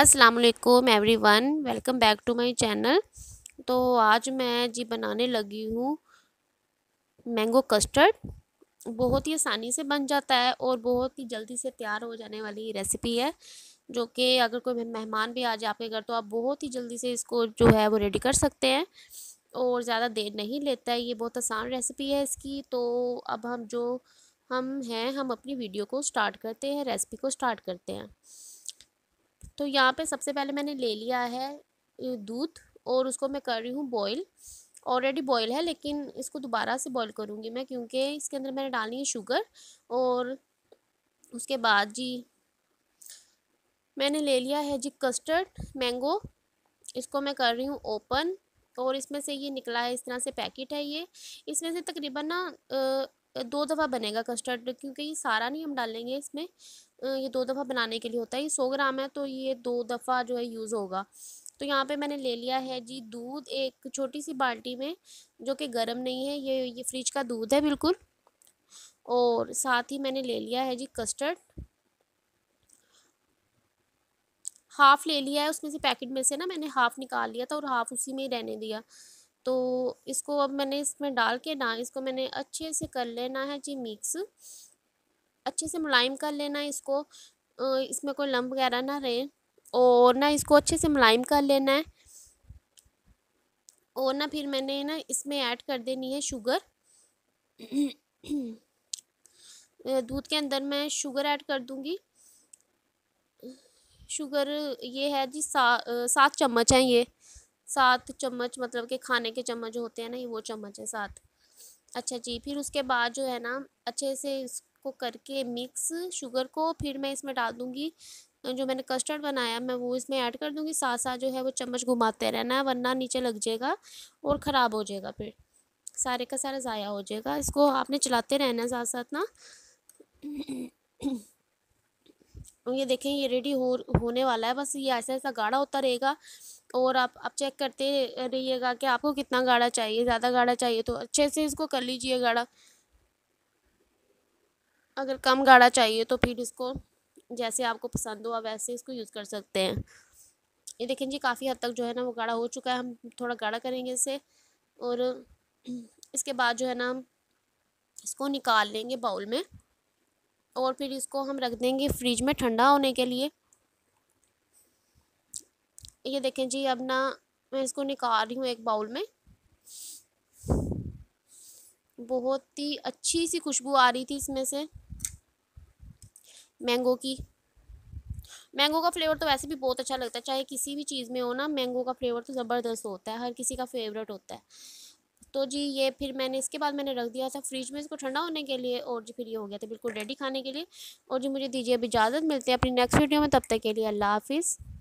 अस्सलाम वालेकुम everyone welcome back to my channel तो आज मैं जी बनाने लगी हूँ मैंगो कस्टर्ड बहुत ही आसानी से बन जाता है और बहुत ही जल्दी से तैयार हो जाने वाली रेसिपी है जो कि अगर कोई मेहमान भी आ जाए आपके घर तो आप बहुत ही जल्दी से इसको जो है वो रेडी कर सकते हैं और ज़्यादा देर नहीं लेता है ये बहुत आसान रेसिपी है इसकी तो अब हम जो हम हैं हम अपनी वीडियो को स्टार्ट करते हैं रेसिपी को स्टार्ट करते हैं तो यहाँ पे सबसे पहले मैंने ले लिया है दूध और उसको मैं कर रही हूँ बॉईल ऑलरेडी बॉईल है लेकिन इसको दोबारा से बॉईल करूँगी मैं क्योंकि इसके अंदर मैंने डाली है शुगर और उसके बाद जी मैंने ले लिया है जी कस्टर्ड मैंगो इसको मैं कर रही हूँ ओपन और इसमें से ये निकला है इस तरह से पैकेट है ये इसमें से तकरीबन ना दो दफ़ा बनेगा कस्टर्ड क्योंकि ये सारा नहीं हम डालेंगे इसमें ये दो दफ़ा बनाने के लिए होता है ये सौ ग्राम है तो ये दो दफ़ा जो है यूज़ होगा तो यहाँ पे मैंने ले लिया है जी दूध एक छोटी सी बाल्टी में जो कि गर्म नहीं है ये ये फ्रिज का दूध है बिल्कुल और साथ ही मैंने ले लिया है जी कस्टर्ड हाफ़ ले लिया है उसमें से पैकेट में से ना मैंने हाफ़ निकाल लिया था और हाफ़ उसी में ही रहने दिया तो इसको अब मैंने इसमें डाल के ना इसको मैंने अच्छे से कर लेना है जी मिक्स अच्छे से मुलायम कर लेना है इसको इसमें कोई लम्ब वगैरह ना रहे और ना इसको अच्छे से मुलायम कर लेना है और ना फिर मैंने ना इसमें ऐड कर देनी है शुगर दूध के अंदर मैं शुगर ऐड कर दूंगी शुगर ये है जी सा सात चम्मच हैं ये सात चम्मच मतलब के खाने के चम्मच होते हैं ना वो चम्मच है सात अच्छा जी फिर उसके बाद जो है ना अच्छे से इसको करके मिक्स शुगर को फिर मैं इसमें डाल दूँगी जो मैंने कस्टर्ड बनाया मैं वो इसमें ऐड कर दूँगी साथ साथ जो है वो चम्मच घुमाते रहना है वरना नीचे लग जाएगा और ख़राब हो जाएगा फिर सारे का सारा ज़ाया हो जाएगा इसको आपने चलाते रहना साथ साथ ना ये देखें ये रेडी हो होने वाला है बस ये ऐसा ऐसा गाढ़ा होता रहेगा और आप आप चेक करते रहिएगा कि आपको कितना गाढ़ा चाहिए ज़्यादा गाढ़ा चाहिए तो अच्छे से इसको कर लीजिए गाढ़ा अगर कम गाढ़ा चाहिए तो फिर इसको जैसे आपको पसंद हो आप वैसे इसको यूज़ कर सकते हैं ये देखें जी काफ़ी हद तक जो है ना वो गाढ़ा हो चुका है हम थोड़ा गाढ़ा करेंगे इसे और इसके बाद जो है ना हम इसको निकाल लेंगे बाउल में और फिर इसको हम रख देंगे फ्रिज में ठंडा होने के लिए ये देखें जी अब ना मैं इसको निकाल रही हूँ एक बाउल में बहुत ही अच्छी सी खुशबू आ रही थी इसमें से मैंगो की मैंगो का फ्लेवर तो वैसे भी बहुत अच्छा लगता है चाहे किसी भी चीज़ में हो ना मैंगो का फ्लेवर तो ज़बरदस्त होता है हर किसी का फेवरेट होता है तो जी ये फिर मैंने इसके बाद मैंने रख दिया था फ्रिज में इसको ठंडा होने के लिए और जी फिर ये हो गया था बिल्कुल रेडी खाने के लिए और जी मुझे दीजिए अब इजाज़त मिलती है अपनी नेक्स्ट वीडियो में तब तक के लिए अल्लाह हाफिज़